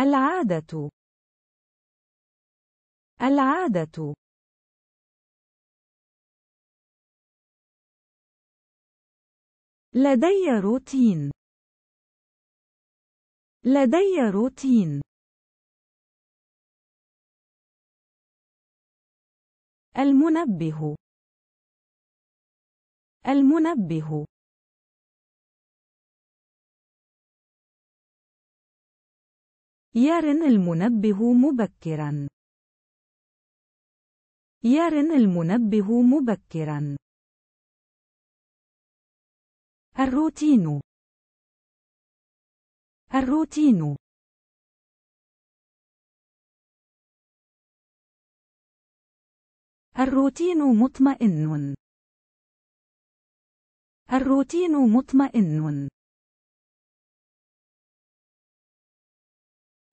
العادة العادة لدي روتين لدي روتين المنبه المنبه يرن المنبه مبكرا يرن المنبه مبكرا الروتين الروتين الروتين مطمئن الروتين مطمئن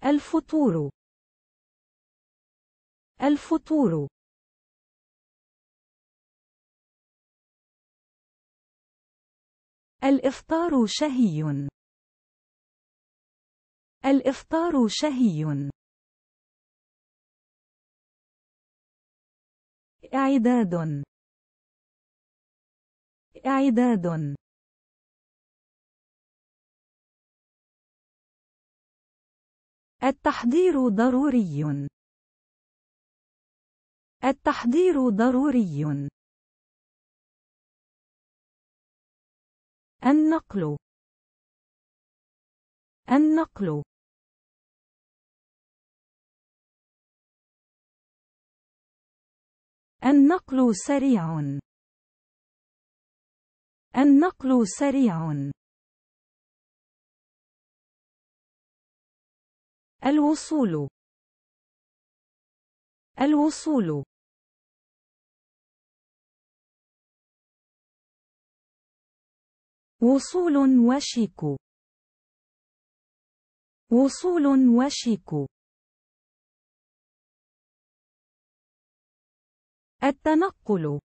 الفطور الفطور الإفطار شهي الإفطار شهي إعداد إعداد التحضير ضروري التحضير ضروري النقل النقل النقل سريع النقل سريع الوصول الوصول وصول وشيك وصول وشيك التنقل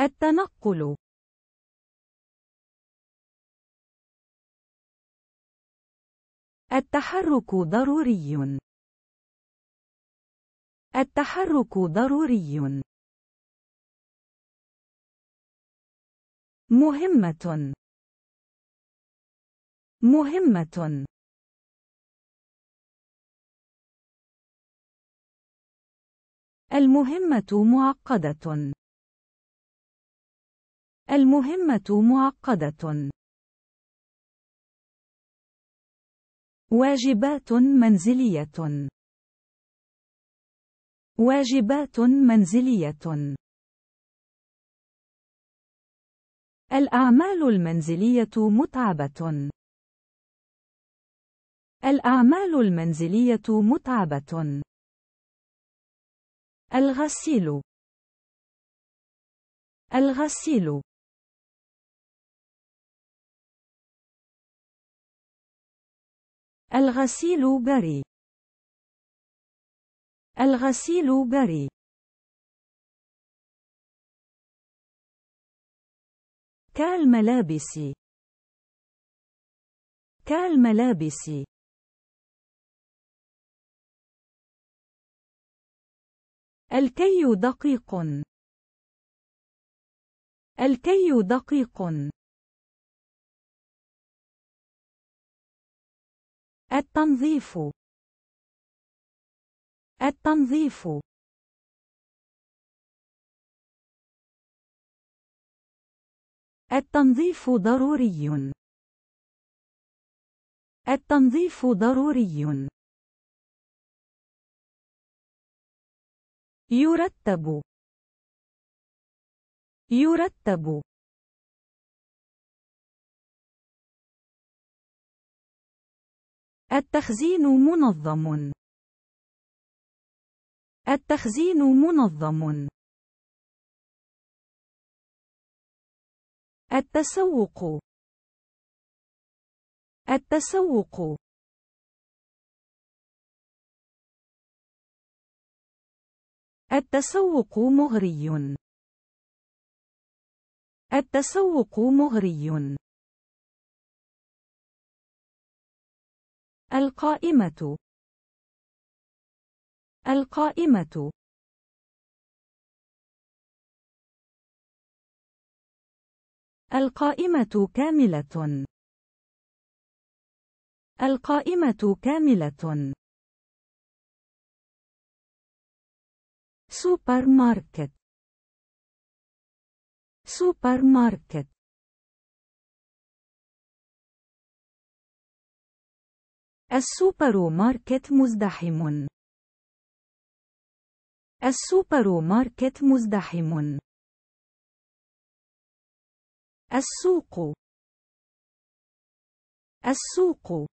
التنقل التحرك ضروري التحرك ضروري مهمة مهمة المهمة معقدة المهمة معقدة واجبات منزلية واجبات منزلية الأعمال المنزلية متعبة الأعمال المنزلية متعبة الغسيل الغسيل الغسيل بري الغسيل بري كالملابس كالملابس الكي دقيق الكي دقيق التنظيف التنظيف التنظيف ضروري التنظيف ضروري يرتب يرتب التخزين منظم التخزين منظم التسوق التسوق التسوق مغري التسوق مغري القائمة القائمة القائمة كاملة القائمة كاملة سوبر ماركت سوبر ماركت السوبر ماركت مزدحم السوبر ماركت مزدحم السوق السوق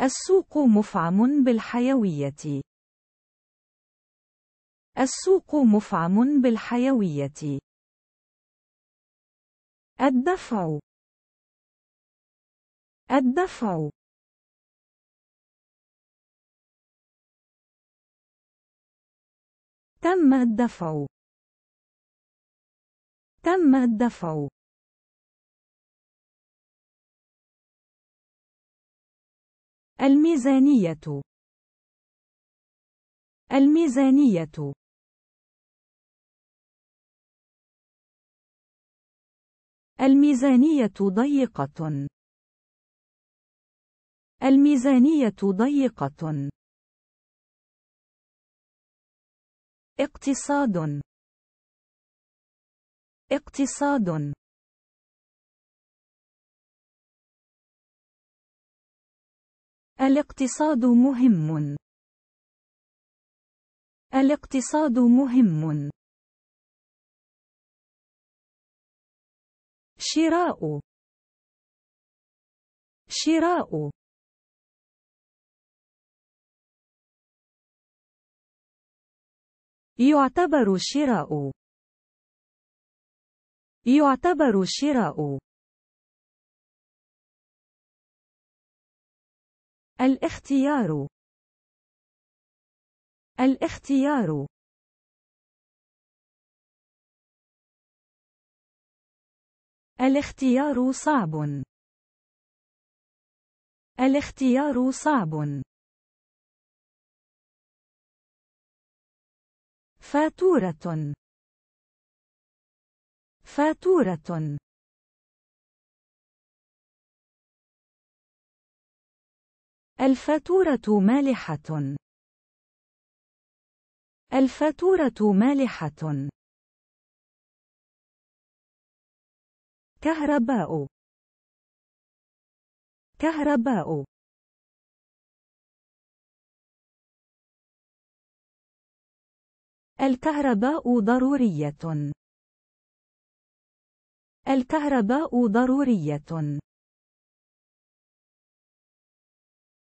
السوق مفعم بالحيوية السوق مفعم بالحيوية الدفع الدفع تم الدفع تم الدفع الميزانية الميزانية الميزانية ضيقة الميزانية ضيقة اقتصاد اقتصاد الاقتصاد مهم الاقتصاد مهم شراء شراء يعتبر شراء يعتبر شراء الاختيار الاختيار الاختيار صعب الاختيار صعب فاتورة فاتورة الفاتورة مالحة الفاتورة مالحة كهرباء كهرباء الكهرباء ضرورية الكهرباء ضرورية